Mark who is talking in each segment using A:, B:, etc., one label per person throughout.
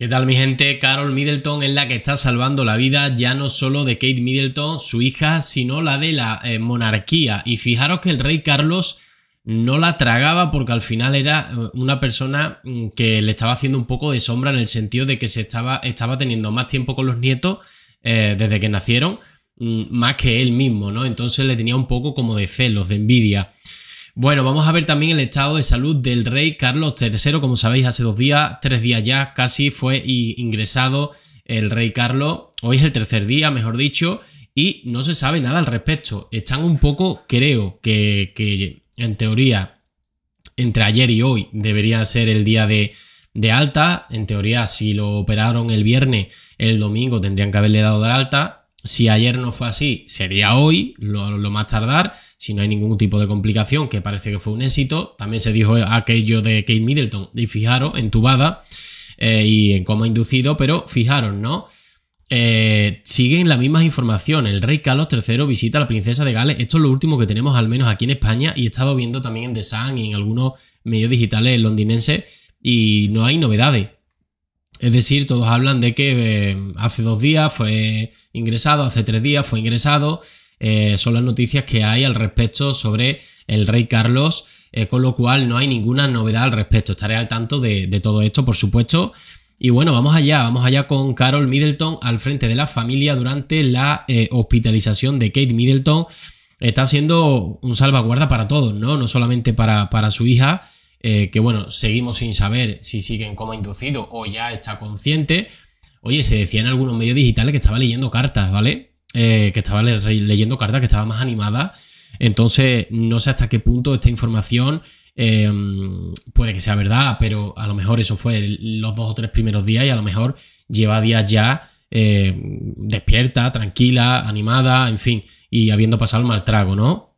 A: ¿Qué tal mi gente? Carol Middleton es la que está salvando la vida ya no solo de Kate Middleton, su hija, sino la de la eh, monarquía. Y fijaros que el rey Carlos no la tragaba porque al final era eh, una persona mm, que le estaba haciendo un poco de sombra en el sentido de que se estaba, estaba teniendo más tiempo con los nietos eh, desde que nacieron, mm, más que él mismo, ¿no? Entonces le tenía un poco como de celos, de envidia. Bueno, vamos a ver también el estado de salud del rey Carlos III. Como sabéis, hace dos días, tres días ya casi fue ingresado el rey Carlos. Hoy es el tercer día, mejor dicho, y no se sabe nada al respecto. Están un poco, creo que, en teoría, entre ayer y hoy debería ser el día de, de alta. En teoría, si lo operaron el viernes, el domingo tendrían que haberle dado de alta si ayer no fue así, sería hoy, lo, más tardar, si no hay ningún tipo de complicación, que parece que fue un éxito. También se dijo aquello de Kate Middleton, y fijaros, entubada eh, y en coma inducido, pero fijaros, ¿no? Eh, siguen las misma información. El rey Carlos III visita a la princesa de Gales. Esto es lo último que tenemos, al menos aquí en España, y he estado viendo también en The Sun y en algunos medios digitales londinenses, y no hay novedades. Es decir, todos hablan de que eh, hace dos días fue ingresado, hace tres días fue ingresado. Eh, son las noticias que hay al respecto sobre el rey Carlos, eh, con lo cual no hay ninguna novedad al respecto. Estaré al tanto de, todo esto, por supuesto. Y bueno, vamos allá, vamos allá con Carol Middleton al frente de la familia durante la hospitalización de Kate Middleton. Está siendo un salvaguarda para todos, ¿no? No solamente para su hija, eh, que bueno, seguimos sin saber si sigue en coma inducido o ya está consciente. Oye, se decía en algunos medios digitales que estaba leyendo cartas, ¿vale? Eh, que estaba leyendo cartas, que estaba más animada. Entonces, no sé hasta qué punto esta información em, puede que sea verdad, pero a lo mejor eso fue los dos o tres primeros días y a lo mejor lleva días ya eh, despierta, tranquila, animada, en fin, y habiendo pasado el mal trago, ¿no?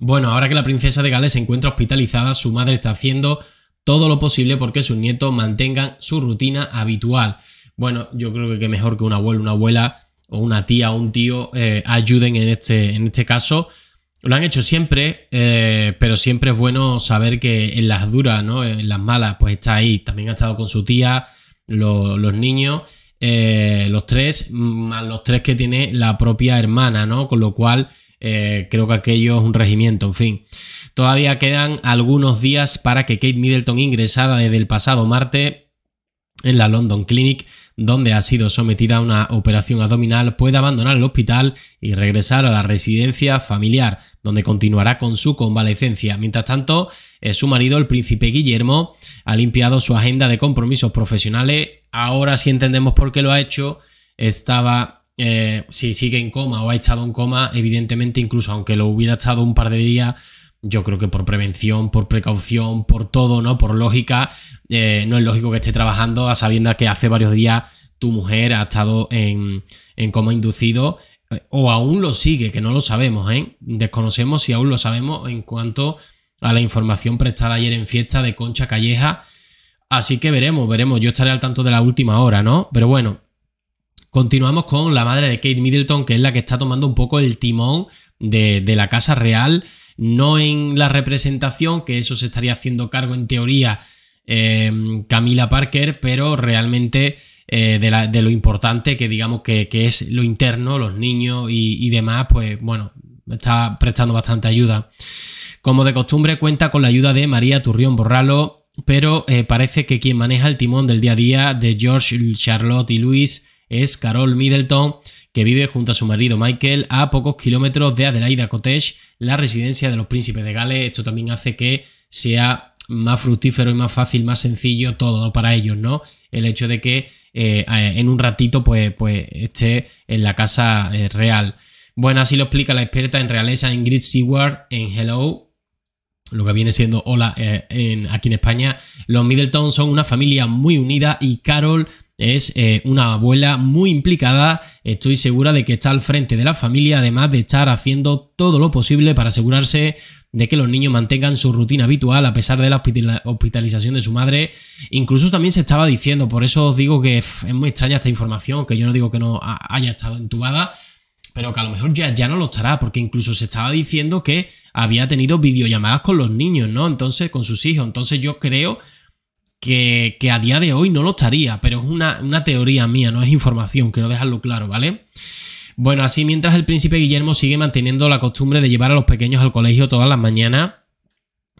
A: Bueno, ahora que la princesa de Gales se encuentra hospitalizada, su madre está haciendo todo lo posible porque sus nietos mantengan su rutina habitual. Bueno, yo creo que mejor que un abuelo, una abuela o una tía o un tío eh, ayuden en este, en este caso. Lo han hecho siempre, eh, pero siempre es bueno saber que en las duras, ¿no? En las malas, pues está ahí. También ha estado con su tía, los niños, eh, los tres, más los tres que tiene la propia hermana, ¿no? Con lo cual eh, creo que aquello es un regimiento, en fin. Todavía quedan algunos días para que Kate Middleton, ingresada desde el pasado martes en la London Clinic, donde ha sido sometida a una operación abdominal, pueda abandonar el hospital y regresar a la residencia familiar, donde continuará con su convalecencia. Mientras tanto, eh, su marido, el príncipe Guillermo, ha limpiado su agenda de compromisos profesionales. Ahora sí entendemos por qué lo ha hecho. Estaba eh, si sigue en coma o ha estado en coma, evidentemente, incluso aunque lo hubiera estado un par de días, yo creo que por prevención, por precaución, por todo, ¿no? Por lógica, eh, no es lógico que esté trabajando a sabiendas que hace varios días tu mujer ha estado en, en coma inducido eh, o aún lo sigue, que no lo sabemos, ¿eh? Desconocemos si aún lo sabemos en cuanto a la información prestada ayer en fiesta de Concha Calleja. Así que veremos, veremos. Yo estaré al tanto de la última hora, ¿no? Pero bueno, Continuamos con la madre de Kate Middleton, que es la que está tomando un poco el timón de, la Casa Real, no en la representación, que eso se estaría haciendo cargo en teoría eh, Camila Parker, pero realmente eh, de, lo importante que digamos que, es lo interno, los niños y, demás, pues bueno, está prestando bastante ayuda. Como de costumbre, cuenta con la ayuda de María Turrión Borralo, pero eh, parece que quien maneja el timón del día a día de George, Charlotte y Luis es Carol Middleton, que vive junto a su marido Michael a pocos kilómetros de Adelaida Cottage, la residencia de los príncipes de Gales. Esto también hace que sea más fructífero y más fácil, más sencillo todo para ellos, ¿no? El hecho de que eh, en un ratito pues, pues esté en la casa eh, real. Bueno, así lo explica la experta en realeza Ingrid Seward en Hello, lo que viene siendo Hola eh, en, aquí en España. Los Middleton son una familia muy unida y Carol es eh, una abuela muy implicada, estoy segura de que está al frente de la familia, además de estar haciendo todo lo posible para asegurarse de que los niños mantengan su rutina habitual a pesar de la hospitalización de su madre. Incluso también se estaba diciendo, por eso os digo que es muy extraña esta información, que yo no digo que no haya estado entubada, pero que a lo mejor ya, ya no lo estará, porque incluso se estaba diciendo que había tenido videollamadas con los niños, ¿no? Entonces, con sus hijos. Entonces yo creo que, a día de hoy no lo estaría, pero es una, teoría mía, no es información, quiero dejarlo claro, ¿vale? Bueno, así mientras el príncipe Guillermo sigue manteniendo la costumbre de llevar a los pequeños al colegio todas las mañanas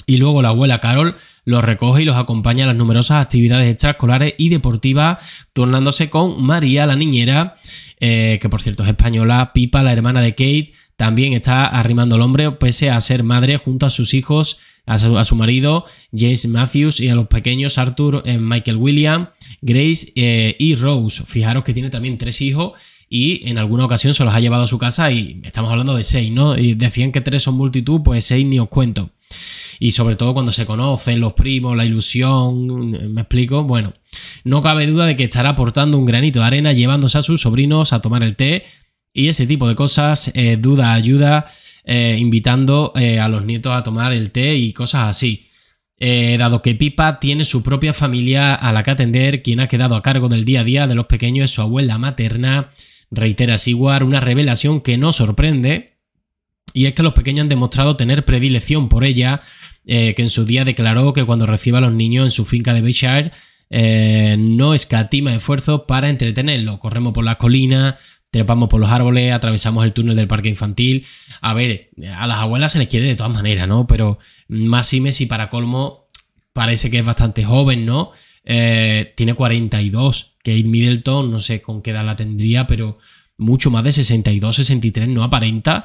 A: y luego la abuela Carol los recoge y los acompaña a las numerosas actividades extraescolares y deportivas, turnándose con María, la niñera, eh, que por cierto es española, Pipa, la hermana de Kate, también está arrimando el hombre, pese a ser madre junto a sus hijos, a su, marido, James Matthews, y a los pequeños Arthur, eh, Michael William, Grace eh, y Rose. Fijaros que tiene también tres hijos y en alguna ocasión se los ha llevado a su casa y estamos hablando de seis, ¿no? Y decían que tres son multitud, pues seis ni os cuento. Y sobre todo cuando se conocen los primos, la ilusión, me explico, bueno, no cabe duda de que estará aportando un granito de arena llevándose a sus sobrinos a tomar el té y ese tipo de cosas, eh, duda, ayuda, eh, invitando eh, a los nietos a tomar el té y cosas así. dado que Pipa tiene su propia familia a la que atender, quien ha quedado a cargo del día a día de los pequeños es su abuela materna, reitera Siguar, una revelación que no sorprende, y es que los pequeños han demostrado tener predilección por ella, que en su día declaró que cuando reciba a los niños en su finca de Beshire, no escatima esfuerzo para entretenerlo. Corremos por las colinas, trepamos por los árboles, atravesamos el túnel del parque infantil. A ver, a las abuelas se les quiere de todas maneras, ¿no? Pero Massime, si para colmo, parece que es bastante joven, ¿no? Eh, tiene 42. Kate Middleton, no sé con qué edad la tendría, pero mucho más de 62, 63, no aparenta.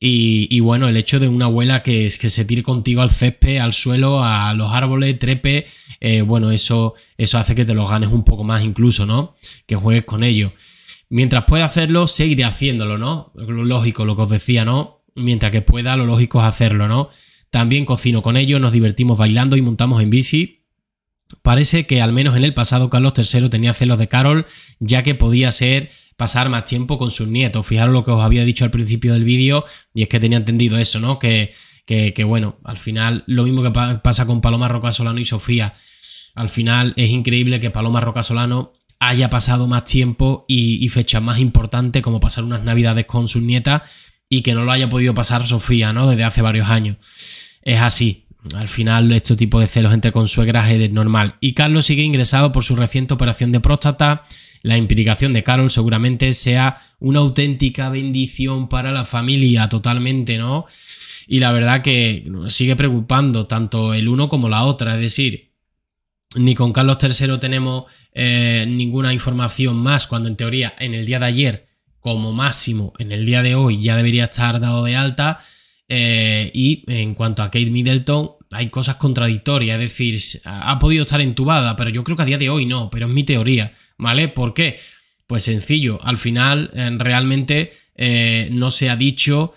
A: Y, bueno, el hecho de una abuela que, se tire contigo al césped, al suelo, a los árboles, trepe, eh, bueno, eso, eso hace que te los ganes un poco más incluso, ¿no? Que juegues con ellos. Mientras pueda hacerlo, seguiré haciéndolo, ¿no? Lo lógico, lo que os decía, ¿no? Mientras que pueda, lo lógico es hacerlo, ¿no? También cocino con ellos, nos divertimos bailando y montamos en bici. Parece que al menos en el pasado Carlos III tenía celos de Carol, ya que podía ser pasar más tiempo con sus nietos. Fijaros lo que os había dicho al principio del vídeo, y es que tenía entendido eso, ¿no? Que, bueno, al final, lo mismo que pasa con Paloma Roca Solano y Sofía. Al final es increíble que Paloma Roca Solano haya pasado más tiempo y, fecha más importante como pasar unas navidades con sus nietas y que no lo haya podido pasar Sofía, ¿no? Desde hace varios años. Es así. Al final, este tipo de celos entre consuegras es normal. Y Carlos sigue ingresado por su reciente operación de próstata. La implicación de Carol seguramente sea una auténtica bendición para la familia, totalmente, ¿no? Y la verdad que sigue preocupando tanto el uno como la otra. Es decir, ni con Carlos III tenemos eh, ninguna información más, cuando en teoría en el día de ayer, como máximo en el día de hoy, ya debería estar dado de alta. Eh, y en cuanto a Kate Middleton, hay cosas contradictorias, es decir, ha podido estar entubada, pero yo creo que a día de hoy no, pero es mi teoría, ¿vale? ¿Por qué? Pues sencillo, al final eh, realmente no se ha dicho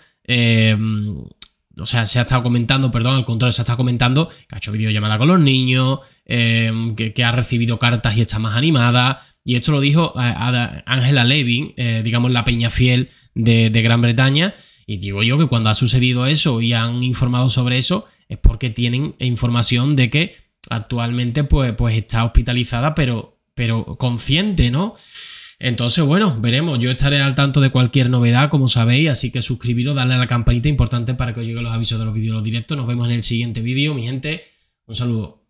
A: o sea, se ha estado comentando, perdón, al contrario, se ha estado comentando que ha hecho videollamada con los niños, em, que, ha recibido cartas y está más animada. Y esto lo dijo eh, Angela Levin, eh, digamos la peña fiel de, Gran Bretaña. Y digo yo que cuando ha sucedido eso y han informado sobre eso, es porque tienen información de que actualmente pues, pues está hospitalizada, pero, pero consciente, ¿no? Entonces, bueno, veremos. Yo estaré al tanto de cualquier novedad, como sabéis, así que suscribiros, darle a la campanita, importante para que os lleguen los avisos de los vídeos, los directos. Nos vemos en el siguiente vídeo, mi gente. Un saludo.